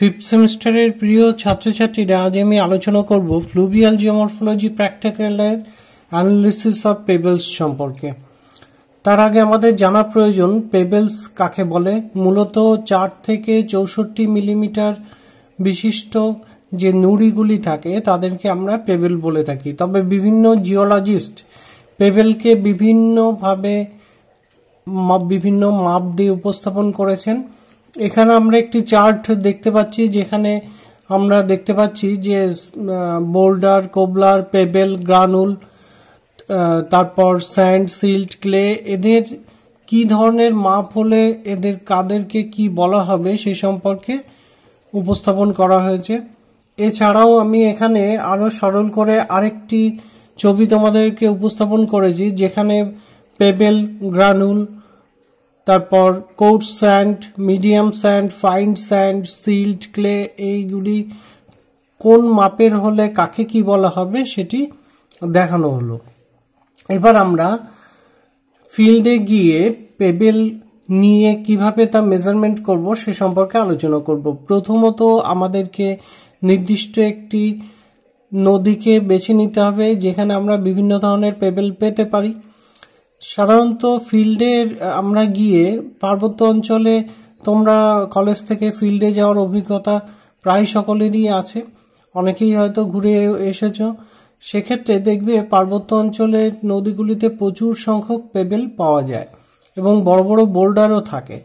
Fifth সেমিস্টারের প্রিয় ছাত্রছাত্রীরা আজ আমি আলোচনা করব ফ্লুবিয়াল জিওমরফোলজি প্র্যাকটিক্যালের অ্যানালিসিস অফ পেবেলস সম্পর্কে তার আগে আমাদের জানা প্রয়োজন পেবেলস কাকে বলে মূলত চার থেকে চৌষট্টি মিলিমিটার বিশিষ্ট যে নুড়িগুলি থাকে তাদেরকে আমরা পেবেল বলে থাকি তবে বিভিন্ন জিওলজিস্ট পেবেলকে বিভিন্নভাবে বিভিন্ন মাপ দিয়ে উপস্থাপন করেছেন এখানে আমরা একটি চার্ট দেখতে পাচ্ছি যেখানে আমরা দেখতে পাচ্ছি যে বোল্ডার কোবলার পেবেল গ্রানুল তারপর স্যান্ড সিল্ট ক্লে এদের কি ধরনের মাপ হলে এদের কাদেরকে কি বলা হবে সে সম্পর্কে উপস্থাপন করা হয়েছে এছাড়াও আমি এখানে আরও সরল করে আরেকটি ছবি তোমাদেরকে উপস্থাপন করেছি যেখানে পেবেল গ্রানুল তারপর coarse sand medium sand fine sand silt clay এইগুলি কোন মাপের হলে কাকে কি বলা হবে সেটি দেখানো হলো এবার আমরা ফিল্ডে গিয়ে পেবেল নিয়ে কিভাবে তা মেজারমেন্ট করব সে সম্পর্কে আলোচনা করব প্রথমত আমাদেরকে নির্দিষ্ট একটি নদীকে বেছে নিতে হবে যেখানে আমরা বিভিন্ন ধরনের পেবেল পেতে পারি সাধারণত ফিল্ডে আমরা গিয়ে পার্বত্য অঞ্চলে তোমরা কলেজ থেকে ফিল্ডে যাওয়ার অভিজ্ঞতা প্রায় সকলেরই আছে অনেকেই হয়তো ঘুরে এসেছ সেক্ষেত্রে দেখবে পার্বত্য অঞ্চলে নদীগুলিতে প্রচুর সংখ্যক পেবেল পাওয়া যায় এবং বড় বড় বোল্ডারও থাকে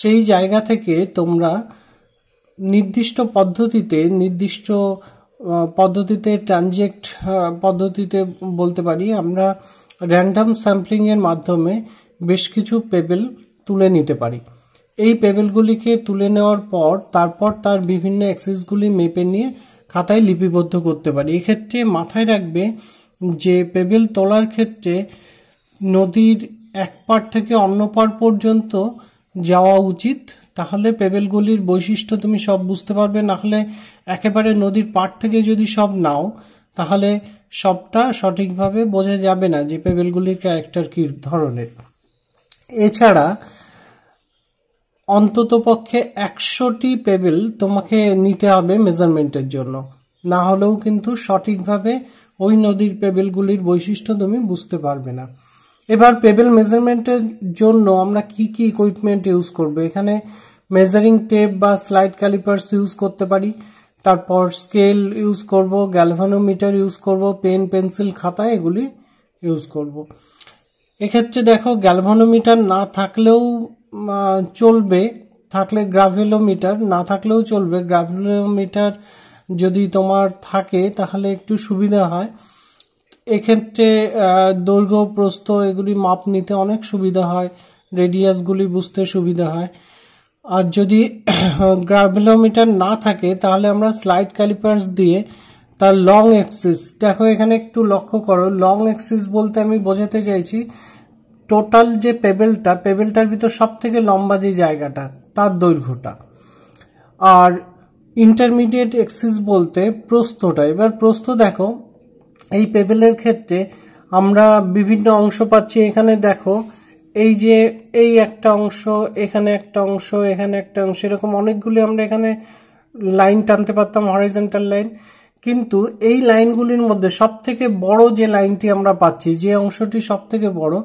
সেই জায়গা থেকে তোমরা নির্দিষ্ট পদ্ধতিতে নির্দিষ্ট পদ্ধতিতে ট্রানজেক্ট পদ্ধতিতে বলতে পারি আমরা র্যান্ডাম স্যাম্পলিংয়ের মাধ্যমে বেশ কিছু পেবেল তুলে নিতে পারি এই পেবেলগুলিকে তুলে নেওয়ার পর তারপর তার বিভিন্ন অ্যাক্সেসগুলি মেপে নিয়ে খাতায় লিপিবদ্ধ করতে পারি এক্ষেত্রে মাথায় রাখবে যে পেবেল তোলার ক্ষেত্রে নদীর এক পার থেকে অন্য পার পর্যন্ত যাওয়া উচিত তাহলে পেবেলগুলির বৈশিষ্ট্য তুমি সব বুঝতে পারবে না হলে একেবারে নদীর পাড় থেকে যদি সব নাও তাহলে সবটা সঠিকভাবে বোঝা যাবে না যে পেবেলগুলির ক্যারেক্টার কী ধরনের এছাড়া অন্ততপক্ষে একশোটি পেবেল তোমাকে নিতে হবে মেজারমেন্টের জন্য না হলেও কিন্তু সঠিকভাবে ওই নদীর পেবেলগুলির বৈশিষ্ট্য তুমি বুঝতে পারবে না এবার পেবেল মেজারমেন্টের জন্য আমরা কি কি ইকুইপমেন্ট ইউজ করব এখানে মেজারিং টেপ বা স্লাইড ক্যালিপার্স ইউজ করতে পারি তারপর স্কেল ইউজ করব গ্যালভানোমিটার ইউজ করব পেন পেন্সিল খাতা এগুলি ইউজ করব। এক্ষেত্রে দেখো গ্যালভানোমিটার না থাকলেও চলবে থাকলে গ্রাভেলোমিটার না থাকলেও চলবে গ্রাভেলোমিটার যদি তোমার থাকে তাহলে একটু সুবিধা হয় এক্ষেত্রে দৈর্ঘ্য প্রস্থ এগুলি মাপ নিতে অনেক সুবিধা হয় রেডিয়াসগুলি বুঝতে সুবিধা হয় আর যদি গ্রাভেলোমিটার না থাকে তাহলে আমরা স্লাইড ক্যালিপার্স দিয়ে তার লং এক্সিস দেখো এখানে একটু লক্ষ্য করো লং এক্সিস বলতে আমি বোঝাতে চাইছি টোটাল যে পেবেলটা পেবেলটার ভিতর সব থেকে লম্বা যে জায়গাটা তার দৈর্ঘ্যটা আর ইন্টারমিডিয়েট এক্সিস বলতে প্রস্থটা এবার প্রস্থ দেখো এই পেবেলের ক্ষেত্রে আমরা বিভিন্ন অংশ পাচ্ছি এখানে দেখো এই যে এই একটা অংশ এখানে একটা অংশ এখানে একটা অংশ এরকম অনেকগুলি আমরা এখানে লাইন টানতে পারতাম হরাইজেন্টাল লাইন কিন্তু এই লাইনগুলির মধ্যে সব থেকে বড় যে লাইনটি আমরা পাচ্ছি যে অংশটি সব থেকে বড়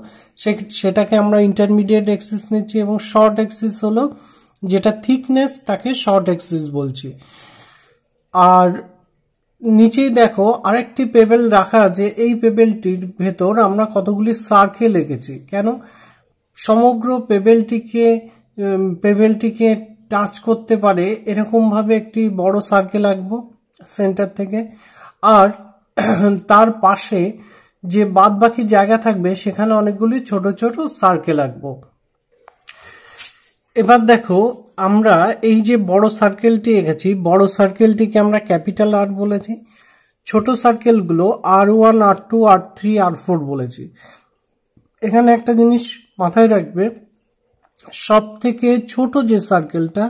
সেটাকে আমরা ইন্টারমিডিয়েট এক্সিস নিচ্ছি এবং শর্ট এক্সিস হলো যেটা থিকনেস তাকে শর্ট এক্সিস বলছি আর নিচেই দেখো আরেকটি পেবেল রাখা আছে এই পেবেলটির ভেতর আমরা কতগুলি সার্কেল এঁকেছি কেন সমগ্র পেবেলটিকে পেবেলটিকে টাচ করতে পারে এরকমভাবে একটি বড় সার্কেল আঁকবো সেন্টার থেকে আর তার পাশে যে বাদ বাকি জায়গা থাকবে সেখানে অনেকগুলি ছোট ছোট সার্কেল আঁকবো এবার দেখো আমরা এই যে বড় সার্কেলটি এঁকেছি বড় সার্কেলটিকে আমরা ক্যাপিটাল আর বলেছি ছোট সার্কেলগুলো R one R two R three R four বলেছি এখানে একটা জিনিস মাথায় রাখবে সব থেকে ছোট যে সার্কেলটা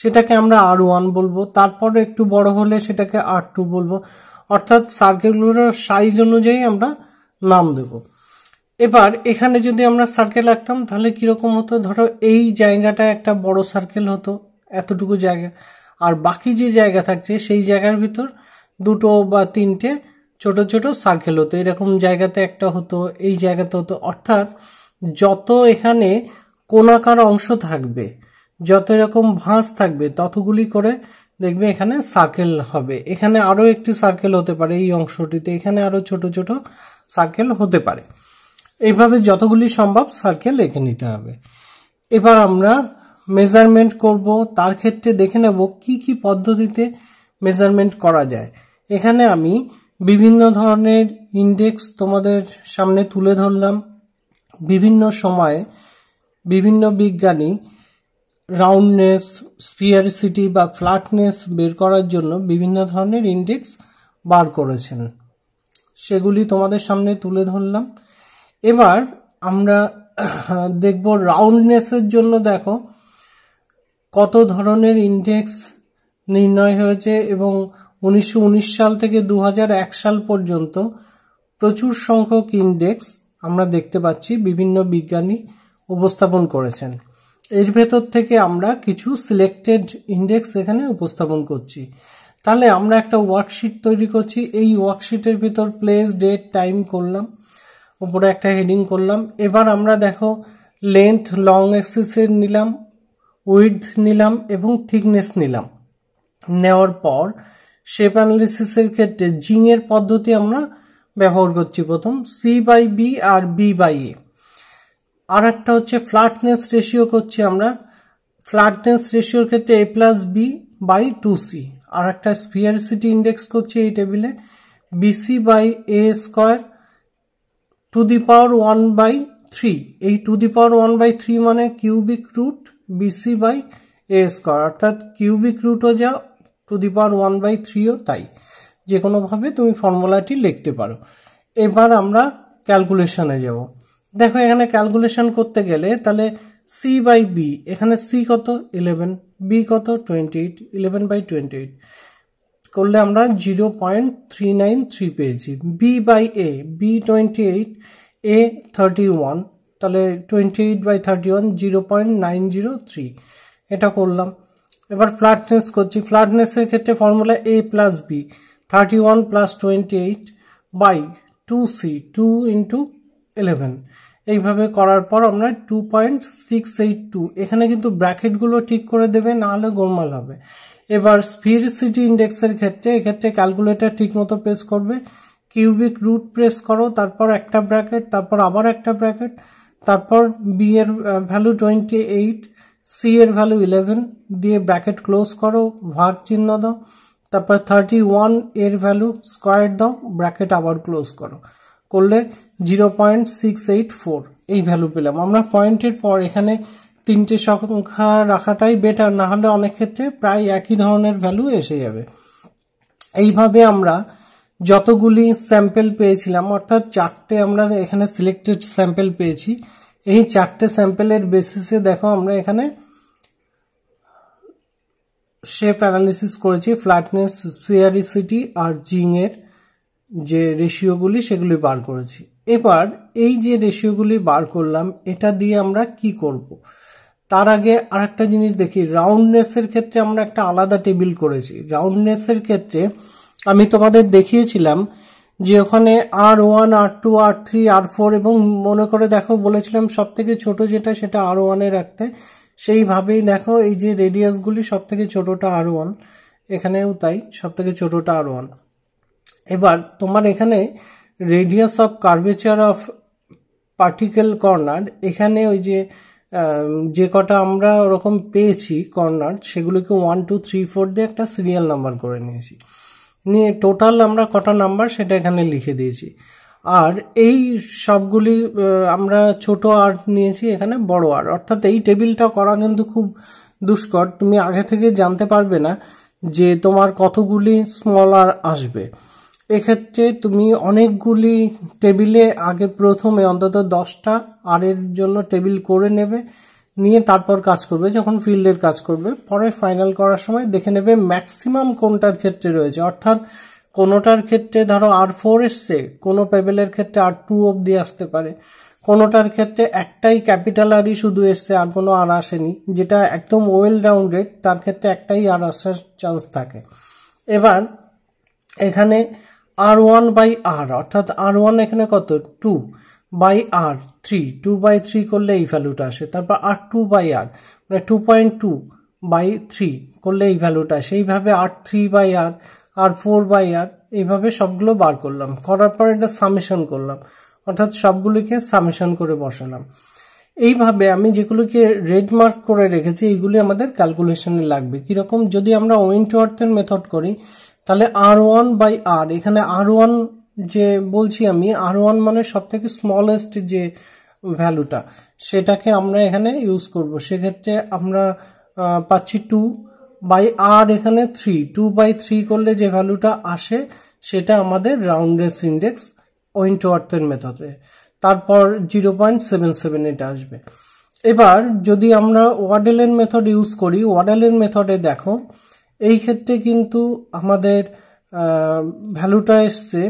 সেটাকে আমরা আর ওয়ান বলবো তারপরে একটু বড় হলে সেটাকে আর টু বলবো অর্থাৎ সার্কেলগুলোর সাইজ অনুযায়ী আমরা নাম দেব এবার এখানে যদি আমরা সার্কেল আঁকতাম তাহলে কীরকম হতো ধরো এই জায়গাটা একটা বড় সার্কেল হতো এতটুকু জায়গা আর বাকি যে জায়গা থাকছে সেই জায়গার ভিতর দুটো বা তিনটে ছোট ছোট সার্কেল হতো এরকম জায়গাতে একটা হতো এই জায়গাতে হতো অর্থাৎ যত এখানে কোনাকার অংশ থাকবে যত এরকম ভাঁজ থাকবে ততগুলি করে দেখবে এখানে সার্কেল হবে এখানে আরও একটি সার্কেল হতে পারে এই অংশটিতে এখানে আরও ছোট ছোট সার্কেল হতে পারে এইভাবে যতগুলি সম্ভব সার্কেল এঁকে নিতে হবে এবার আমরা মেজারমেন্ট করব তার ক্ষেত্রে দেখে নেব কি কি পদ্ধতিতে মেজারমেন্ট করা যায় এখানে আমি বিভিন্ন ধরনের ইন্ডেক্স তোমাদের সামনে তুলে ধরলাম বিভিন্ন সময়ে বিভিন্ন বিজ্ঞানী রাউন্ডনেস স্পিয়ার সিটি বা ফ্ল্যাটনেস বের করার জন্য বিভিন্ন ধরনের ইন্ডেক্স বার করেছেন সেগুলি তোমাদের সামনে তুলে ধরলাম এবার আমরা দেখব রাউন্ডনেসের জন্য দেখো কত ধরনের ইন্ডেক্স নির্ণয় হয়েছে এবং উনিশশো সাল থেকে দু সাল পর্যন্ত প্রচুর সংখ্যক ইন্ডেক্স আমরা দেখতে পাচ্ছি বিভিন্ন বিজ্ঞানী উপস্থাপন করেছেন এর ভেতর থেকে আমরা কিছু সিলেক্টেড ইন্ডেক্স এখানে উপস্থাপন করছি তাহলে আমরা একটা ওয়ার্কশিট তৈরি করছি এই ওয়ার্কশিটের ভিতর প্লেস ডেট টাইম করলাম উপরে একটা হেডিং করলাম এবার আমরা দেখো লেন্থ লং অ্যাক্সিসের নিলাম উইথ নিলাম এবং থিকনেস নিলাম নেওয়ার পর শেপ অ্যানালিসিসের ক্ষেত্রে জিংয়ের পদ্ধতি আমরা ব্যবহার করছি প্রথম সি বাই বি আর বি বাই এ আর একটা হচ্ছে ফ্ল্যাটনেস রেশিও করছি আমরা ফ্ল্যাটনেস রেশিওর ক্ষেত্রে A plus B by two C আর একটা স্পিয়ারসিটি ইন্ডেক্স করছি এই টেবিলে BC by A square to the power one by three এই to the power one by three মানে cubic root BC by A square অর্থাৎ কিউবিক রুটও যা to the power one by থ্রিও তাই যে কোনোভাবে তুমি ফর্মুলাটি লিখতে পারো এবার আমরা ক্যালকুলেশনে যাব দেখো এখানে ক্যালকুলেশন করতে গেলে তাহলে সি বাই বি এখানে সি কত ইলেভেন বি কত twenty eight eleven by twenty eight করলে আমরা zero point three nine three পেয়েছি B by A B twenty eight A thirty one তাহলে twenty eight by thirty one zero point nine zero three এটা করলাম এবার flatness করছি ফ্ল্যাটনেসের ক্ষেত্রে formula A plus B 31 plus 28 by C two into eleven এইভাবে করার পর এইট টু এখানে কিন্তু ব্র্যাকেটগুলো ঠিক করে দেবে না হলে গোলমাল হবে এবার স্পিড সিটি ইন্ডেক্সের ক্ষেত্রে এক্ষেত্রে ক্যালকুলেটার মতো প্রেস করবে কিউবিক রুট প্রেস করো তারপর একটা ব্র্যাকেট তারপর আবার একটা ব্র্যাকেট তারপর বি এর ভ্যালু টোয়েন্টি এইট সি এর ভ্যালু ইলেভেন দিয়ে ব্র্যাকেট ক্লোজ করো ভাগ চিহ্ন দাও তারপর থার্টি ওয়ান এর ভ্যালু স্কোয়ার দাও ব্র্যাকেট আবার ক্লোজ করো করলে zero point six eight four এই ভ্যালু পেলাম আমরা পয়েন্টের পর এখানে তিনটে সংখ্যা রাখাটাই বেটার না হলে অনেক ক্ষেত্রে প্রায় একই ধরনের ভ্যালু এসে যাবে এইভাবে আমরা যতগুলি স্যাম্পেল পেয়েছিলাম অর্থাৎ চারটে আমরা এখানে সিলেক্টেড স্যাম্পেল পেয়েছি এই চারটে স্যাম্পেলের বেসিসে দেখো আমরা এখানে শেপ অ্যানালিসিস করেছি ফ্ল্যাটনেস সিয়ারিসিটি আর জিং এর যে রেশিওগুলি সেগুলি বার করেছি এবার এই যে রেশিওগুলি বার করলাম এটা দিয়ে আমরা কি করব। তার আগে আর একটা জিনিস দেখি রাউন্ডনেসের ক্ষেত্রে আমরা একটা আলাদা টেবিল করেছি রাউন্ডনেসের ক্ষেত্রে আমি তোমাদের দেখিয়েছিলাম যে ওখানে R one R two R three R four এবং মনে করে দেখো বলেছিলাম সব থেকে ছোট যেটা সেটা আর ওয়ানে রাখতে সেইভাবেই দেখো এই যে রেডিয়াসগুলি সব থেকে ছোটোটা আর ওয়ান এখানেও তাই সব থেকে ছোটোটা আর ওয়ান এবার তোমার এখানে radius of curvature of particle corner এখানে ওই যে যে কটা আমরা ওরকম পেয়েছি কর্নার সেগুলোকে ওয়ান টু থ্রি ফোর দিয়ে একটা সিরিয়াল নাম্বার করে নিয়েছি নিয়ে টোটাল আমরা কটা নাম্বার সেটা এখানে লিখে দিয়েছি আর এই সবগুলি আমরা ছোট আর্ট নিয়েছি এখানে বড় আর্ট অর্থাৎ এই টেবিলটা করা কিন্তু খুব দুষ্কর তুমি আগে থেকে জানতে পারবে না যে তোমার কতগুলি স্মল আর আসবে এক্ষেত্রে তুমি অনেকগুলি টেবিলে আগে প্রথমে অন্তত দশটা আরের জন্য টেবিল করে নেবে নিয়ে তারপর কাজ করবে যখন ফিল্ডের কাজ করবে পরে ফাইনাল করার সময় দেখে নেবে ম্যাক্সিমাম কোনটার ক্ষেত্রে রয়েছে অর্থাৎ কোনোটার ক্ষেত্রে ধরো আর ফোর এসছে কোনো পেবেলের ক্ষেত্রে আর টু অবধি আসতে পারে কোনোটার ক্ষেত্রে একটাই ক্যাপিটাল আরই শুধু এসছে আর কোনো আর আসেনি যেটা একদম ওয়েল রাউন্ডেড তার ক্ষেত্রে একটাই আর আসার চান্স থাকে এবার এখানে আর ওয়ান বাই আর অর্থাৎ আর ওয়ান এখানে কত two by R three two by three করলে এই ভ্যালুটা আসে তারপর আর টু বাই আর মানে two point two by three করলে এই ভ্যালুটা আসে এইভাবে R three by R R four by R এইভাবে সবগুলো বার করলাম করার পর এটা সামেশন করলাম অর্থাৎ সবগুলিকে সামেশন করে বসালাম এইভাবে আমি যেগুলোকে রেড মার্ক করে রেখেছি এইগুলি আমাদের ক্যালকুলেশনে লাগবে কীরকম যদি আমরা ওয়েন টু আর্থের মেথড করি তাহলে আর ওয়ান বাই আর এখানে আর ওয়ান যে বলছি আমি আর ওয়ান মানে সব থেকে স্মলেস্ট যে ভ্যালুটা সেটাকে আমরা এখানে ইউজ করব সেক্ষেত্রে আমরা পাচ্ছি টু বাই আর এখানে থ্রি টু বাই থ্রি করলে যে ভ্যালুটা আসে সেটা আমাদের রাউন্ডেস ইন্ডেক্স ওয়েন্টওয়ার্থের মেথডে তারপর জিরো পয়েন্ট সেভেন সেভেন এটা আসবে এবার যদি আমরা ওয়াডেলের মেথড ইউজ করি ওয়াডেলের মেথডে দেখো এই ক্ষেত্রে কিন্তু আমাদের ভ্যালুটা এসছে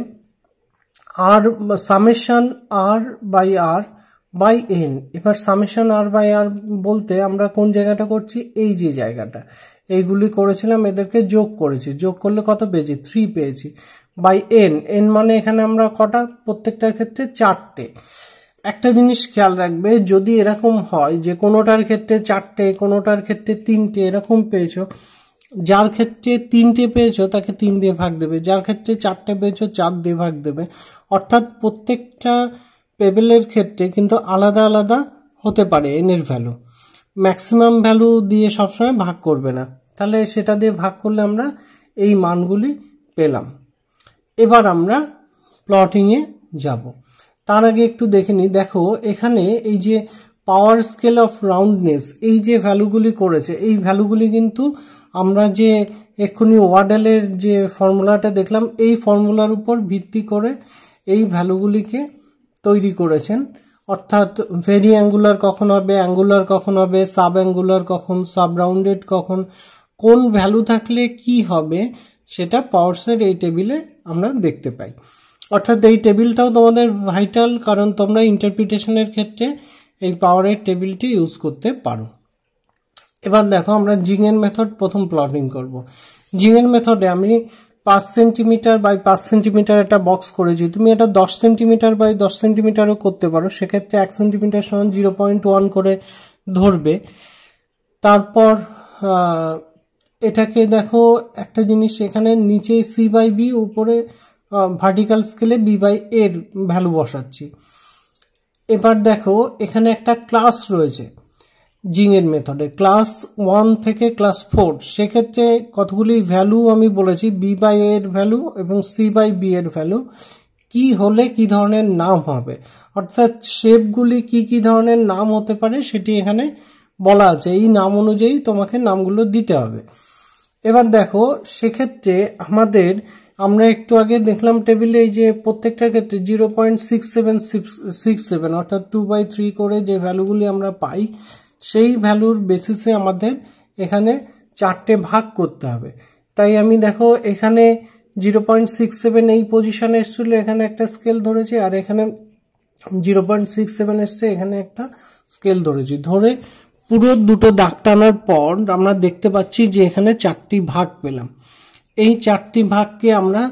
আর summation R by R by N এবার সামেশন আর বাই আর বলতে আমরা কোন জায়গাটা করছি এই যে জায়গাটা এইগুলি করেছিলাম এদেরকে যোগ করেছি যোগ করলে কত পেয়েছি থ্রি পেয়েছি বাই এন এন মানে এখানে আমরা কটা প্রত্যেকটার ক্ষেত্রে চারটে একটা জিনিস খেয়াল রাখবে যদি এরকম হয় যে কোনোটার ক্ষেত্রে চারটে কোনোটার ক্ষেত্রে তিনটে এরকম পেয়েছো যার ক্ষেত্রে তিনটে পেয়েছো তাকে তিন দিয়ে ভাগ দেবে যার ক্ষেত্রে চারটে পেয়েছো চার দিয়ে ভাগ দেবে অর্থাৎ প্রত্যেকটা পেবেলের ক্ষেত্রে কিন্তু আলাদা আলাদা হতে পারে এনের ভ্যালু ম্যাক্সিমাম ভ্যালু দিয়ে সবসময় ভাগ করবে না তাহলে সেটা দিয়ে ভাগ করলে আমরা এই মানগুলি পেলাম এবার আমরা প্লটিংয়ে যাব তার আগে একটু দেখে নিই দেখো এখানে এই যে পাওয়ার স্কেল অফ রাউন্ডনেস এই যে ভ্যালুগুলি করেছে এই ভ্যালুগুলি কিন্তু আমরা যে এক্ষুনি ওয়ার্ডালের যে ফর্মুলাটা দেখলাম এই ফর্মুলার উপর ভিত্তি করে এই ভ্যালুগুলিকে তৈরি করেছেন অর্থাৎ ভেরি অ্যাঙ্গুলার কখন হবে অ্যাঙ্গুলার কখন হবে সাব অ্যাঙ্গুলার কখন সাব রাউন্ডেড কখন কোন ভ্যালু থাকলে কি হবে সেটা পাওয়ার্সের এই টেবিলে আমরা দেখতে পাই অর্থাৎ এই টেবিলটাও তোমাদের ভাইটাল কারণ তোমরা ইন্টারপ্রিটেশনের ক্ষেত্রে এই পাওয়ারের টেবিলটি ইউজ করতে পারো এবার দেখো আমরা জিঙের মেথড প্রথম প্লটিং করব জিঙের মেথডে আমি পাঁচ সেন্টিমিটার বাই পাঁচ সেন্টিমিটার একটা বক্স করেছি তুমি এটা দশ সেন্টিমিটার বাই দশ সেন্টিমিটারও করতে পারো সেক্ষেত্রে এক সেন্টিমিটার সমান জিরো পয়েন্ট ওয়ান করে ধরবে তারপর এটাকে দেখো একটা জিনিস এখানে নিচে সি বাই বি উপরে ভার্টিক্যাল স্কেলে বি বাই এর ভ্যালু বসাচ্ছি এবার দেখো এখানে একটা ক্লাস রয়েছে জিংয়ের মেথডে ক্লাস ওয়ান থেকে ক্লাস ফোর সেক্ষেত্রে কতগুলি ভ্যালু আমি বলেছি বি বাই এর ভ্যালু এবং সি বাই বি এর ভ্যালু কি হলে কি ধরনের নাম হবে অর্থাৎ শেপগুলি কি কি ধরনের নাম হতে পারে সেটি এখানে বলা আছে এই নাম অনুযায়ী তোমাকে নামগুলো দিতে হবে এবার দেখো সেক্ষেত্রে আমাদের আমরা একটু আগে দেখলাম টেবিলে এই যে প্রত্যেকটার ক্ষেত্রে zero point six seven six seven অর্থাৎ টু বাই থ্রি করে যে ভ্যালুগুলি আমরা পাই সেই ভ্যালুর বেসিসে আমাদের এখানে চারটে ভাগ করতে হবে তাই আমি দেখো এখানে জিরো পয়েন্ট সিক্স সেভেন এই পজিশানে এসেছিল এখানে একটা স্কেল ধরেছি আর এখানে জিরো পয়েন্ট সিক্স সেভেন এসছে এখানে একটা স্কেল ধরেছি ধরে পুরো দুটো দাগ টানার পর আমরা দেখতে পাচ্ছি যে এখানে চারটি ভাগ পেলাম এই চারটি ভাগকে আমরা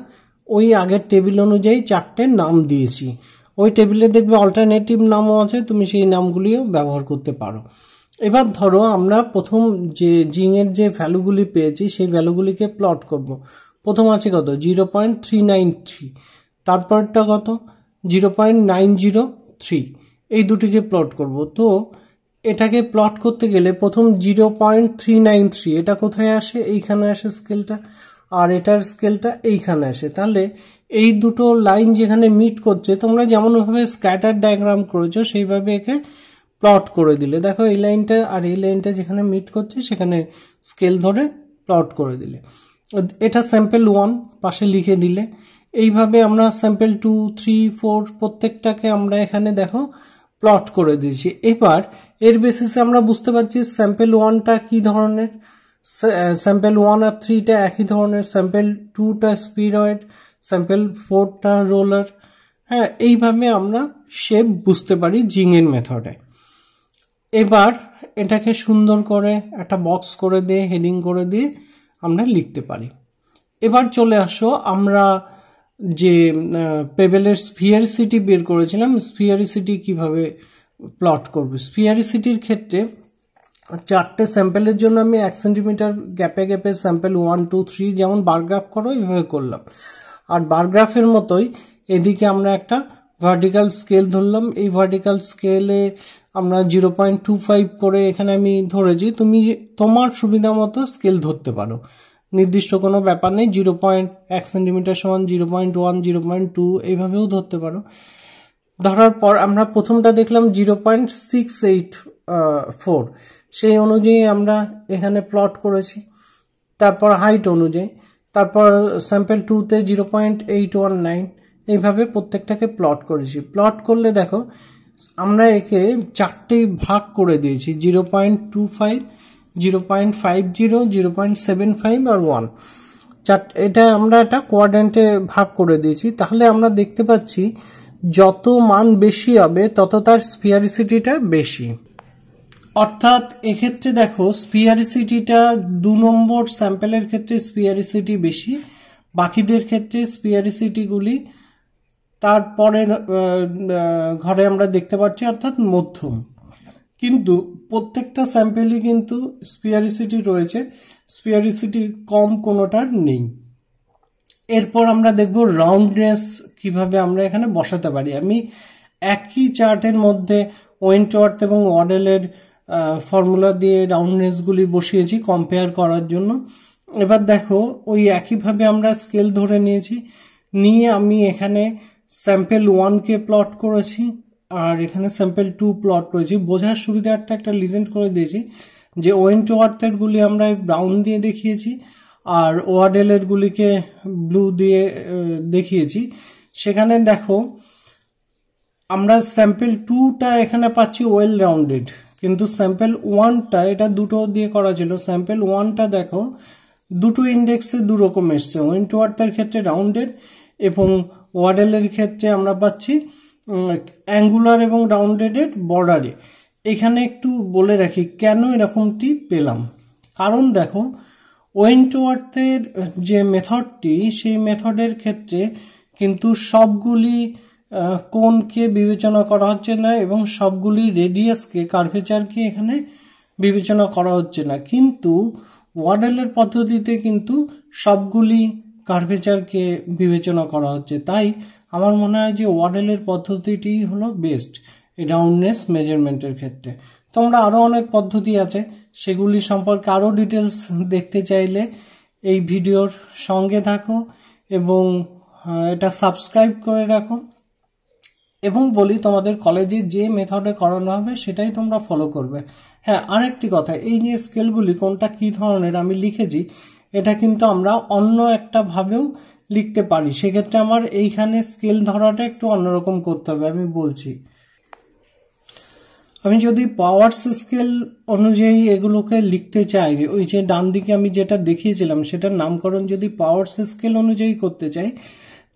ওই আগের টেবিল অনুযায়ী চারটে নাম দিয়েছি ওই টেবিলে দেখবে অল্টারনেটিভ নামও আছে তুমি সেই নামগুলিও ব্যবহার করতে পারো এবার ধরো আমরা প্রথম যে জিংয়ের যে ভ্যালুগুলি পেয়েছি সেই ভ্যালুগুলিকে প্লট করব। প্রথম আছে কত zero point three nine three তারপরটা কত zero point nine zero three এই দুটিকে প্লট করব তো এটাকে প্লট করতে গেলে প্রথম zero point three nine three এটা কোথায় আসে এইখানে আসে স্কেলটা আর এটার স্কেলটা এইখানে আসে তাহলে এই দুটো লাইন যেখানে মিট করছে তোমরা যেমনভাবে স্ক্যাটার ডায়াগ্রাম করেছো সেইভাবে একে প্লট করে দিলে দেখো এই লাইনটা আর এই লাইনটা যেখানে মিট করছে সেখানে স্কেল ধরে প্লট করে দিলে এটা স্যাম্পেল ওয়ান পাশে লিখে দিলে এইভাবে আমরা স্যাম্পেল টু থ্রি ফোর প্রত্যেকটাকে আমরা এখানে দেখো প্লট করে দিয়েছি এবার এর বেসিসে আমরা বুঝতে পারছি স্যাম্পেল ওয়ানটা কি ধরনের স্যাম্পেল ওয়ান আর থ্রিটা একই ধরনের স্যাম্পেল টুটা স্পিরয়েড স্যাম্পেল ফোরটা রোলার হ্যাঁ এইভাবে আমরা শেপ বুঝতে পারি জিংয়ের মেথডে এবার এটাকে সুন্দর করে একটা বক্স করে দিয়ে হেডিং করে দিয়ে আমরা লিখতে পারি এবার চলে আসো আমরা যে পেবেলের সিটি বের করেছিলাম সিটি কিভাবে প্লট করবে সিটির ক্ষেত্রে চারটে স্যাম্পেলের জন্য আমি এক সেন্টিমিটার গ্যাপে গ্যাপে স্যাম্পেল ওয়ান টু থ্রি যেমন বারগ্রাফ করো এইভাবে করলাম আর বারগ্রাফের মতোই এদিকে আমরা একটা ভার্টিক্যাল স্কেল ধরলাম এই ভার্টিক্যাল স্কেলে আমরা জিরো পয়েন্ট টু ফাইভ করে এখানে আমি ধরেছি তুমি তোমার সুবিধা মতো স্কেল ধরতে পারো নির্দিষ্ট কোনো ব্যাপার নেই জিরো পয়েন্ট এক সেন্টিমিটার সমান zero point one zero point two এইভাবেও ধরতে পারো ধরার পর আমরা প্রথমটা দেখলাম zero point six eight four সেই অনুযায়ী আমরা এখানে প্লট করেছি তারপর হাইট অনুযায়ী তারপর স্যাম্পেল টুতে zero point eight one nine এইভাবে প্রত্যেকটাকে প্লট করেছি প্লট করলে দেখো আমরা একে চারটে ভাগ করে দিয়েছি zero point two five zero point five zero zero point seven five আর ওয়ান চার এটা আমরা একটা কোয়াড্রেন্টে ভাগ করে দিয়েছি তাহলে আমরা দেখতে পাচ্ছি যত মান বেশি হবে তত তার স্পিয়ারিসিটিটা বেশি অর্থাৎ এক্ষেত্রে দেখো স্পিয়ারিসিটিটা দু নম্বর স্যাম্পেলের ক্ষেত্রে স্পিয়ারিসিটি বেশি বাকিদের ক্ষেত্রে স্পিয়ারিসিটিগুলি তারপরের ঘরে আমরা দেখতে পাচ্ছি অর্থাৎ মধ্যম কিন্তু প্রত্যেকটা স্যাম্পেলই কিন্তু স্পিয়ারিসিটি রয়েছে স্পিয়ারিসিটি কম কোনোটার নেই এরপর আমরা দেখব রাউন্ডনেস কিভাবে আমরা এখানে বসাতে পারি আমি একই চার্টের মধ্যে ওয়েন্টওয়ার্থ এবং ওয়াডেলের ফর্মুলা দিয়ে রাউন্ডনেসগুলি বসিয়েছি কম্পেয়ার করার জন্য এবার দেখো ওই একইভাবে আমরা স্কেল ধরে নিয়েছি নিয়ে আমি এখানে স্যাম্পেল ওয়ানকে প্লট করেছি আর এখানে স্যাম্পেল টু প্লট করেছি বোঝার সুবিধার্থে একটা লিজেন্ড করে দিয়েছি যে ওয়েন টু অর্থেরগুলি আমরা ব্রাউন দিয়ে দেখিয়েছি আর ওয়াডেলেরগুলিকে ব্লু দিয়ে দেখিয়েছি সেখানে দেখো আমরা স্যাম্পেল টুটা এখানে পাচ্ছি ওয়েল রাউন্ডেড কিন্তু স্যাম্পেল ওয়ানটা এটা দুটো দিয়ে করা ছিল স্যাম্পেল ওয়ানটা দেখো দুটো ইন্ডেক্সে দু রকম এসছে ওয়েন টু অর্থের ক্ষেত্রে রাউন্ডেড এবং ওয়াডেলের ক্ষেত্রে আমরা পাচ্ছি অ্যাঙ্গুলার এবং রাউন্ডেডেড বর্ডারে এখানে একটু বলে রাখি কেন এরকমটি পেলাম কারণ দেখো ওয়েন্টওয়ার্থের যে মেথডটি সেই মেথডের ক্ষেত্রে কিন্তু সবগুলি কোনকে বিবেচনা করা হচ্ছে না এবং সবগুলি রেডিয়াসকে কার্ভেচারকে এখানে বিবেচনা করা হচ্ছে না কিন্তু ওয়াডেলের পদ্ধতিতে কিন্তু সবগুলি কার্ভেচারকে বিবেচনা করা হচ্ছে তাই আমার মনে হয় যে ওয়াডেলের পদ্ধতিটি হলো বেস্ট রাউন্ডনেস মেজারমেন্টের ক্ষেত্রে তোমরা আরও অনেক পদ্ধতি আছে সেগুলি সম্পর্কে আরও ডিটেলস দেখতে চাইলে এই ভিডিওর সঙ্গে থাকো এবং এটা সাবস্ক্রাইব করে রাখো এবং বলি তোমাদের কলেজে যে মেথডে করানো হবে সেটাই তোমরা ফলো করবে হ্যাঁ আরেকটি কথা এই যে স্কেলগুলি কোনটা কি ধরনের আমি লিখেছি এটা কিন্তু আমরা অন্য একটা ভাবেও লিখতে পারি সেক্ষেত্রে আমার এইখানে স্কেল ধরাটা একটু অন্যরকম করতে হবে আমি বলছি আমি যদি পাওয়ার স্কেল অনুযায়ী এগুলোকে লিখতে চাই ওই যে ডান দিকে আমি যেটা দেখিয়েছিলাম সেটার নামকরণ যদি পাওয়ার স্কেল অনুযায়ী করতে চাই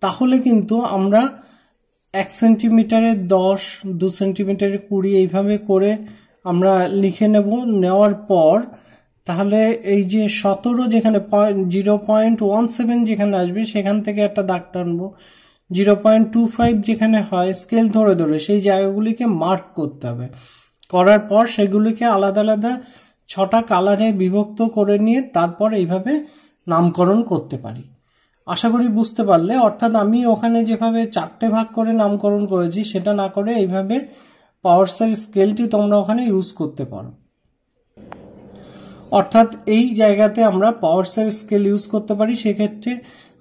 তাহলে কিন্তু আমরা এক সেন্টিমিটারে দশ দু সেন্টিমিটারে কুড়ি এইভাবে করে আমরা লিখে নেব নেওয়ার পর তাহলে এই যে সতেরো যেখানে জিরো পয়েন্ট ওয়ান সেভেন যেখানে আসবে সেখান থেকে একটা দাগ টানবো জিরো পয়েন্ট টু ফাইভ যেখানে হয় স্কেল ধরে ধরে সেই জায়গাগুলিকে মার্ক করতে হবে করার পর সেগুলিকে আলাদা আলাদা ছটা কালারে বিভক্ত করে নিয়ে তারপর এইভাবে নামকরণ করতে পারি আশা করি বুঝতে পারলে অর্থাৎ আমি ওখানে যেভাবে চারটে ভাগ করে নামকরণ করেছি সেটা না করে এইভাবে পাওয়ারসের স্কেলটি তোমরা ওখানে ইউজ করতে পারো অর্থাৎ এই জায়গাতে আমরা পাওয়ার স্কেল ইউজ করতে পারি সেক্ষেত্রে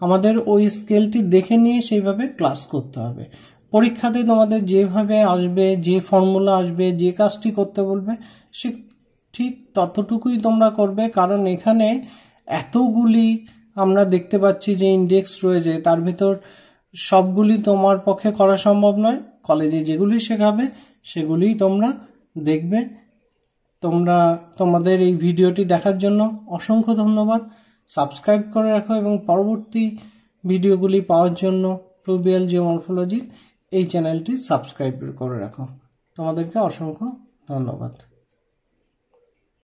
আমাদের ওই স্কেলটি দেখে নিয়ে সেইভাবে ক্লাস করতে হবে পরীক্ষাতে তোমাদের যেভাবে আসবে যে ফর্মুলা আসবে যে কাজটি করতে বলবে সে ঠিক ততটুকুই তোমরা করবে কারণ এখানে এতগুলি আমরা দেখতে পাচ্ছি যে ইন্ডেক্স রয়েছে তার ভিতর সবগুলি তোমার পক্ষে করা সম্ভব নয় কলেজে যেগুলি শেখাবে সেগুলি তোমরা দেখবে তোমরা তোমাদের এই ভিডিওটি দেখার জন্য অসংখ্য ধন্যবাদ সাবস্ক্রাইব করে রাখো এবং পরবর্তী ভিডিওগুলি পাওয়ার জন্য টুবিএল জিওমরফোলজির এই চ্যানেলটি সাবস্ক্রাইব করে রাখো তোমাদেরকে অসংখ্য ধন্যবাদ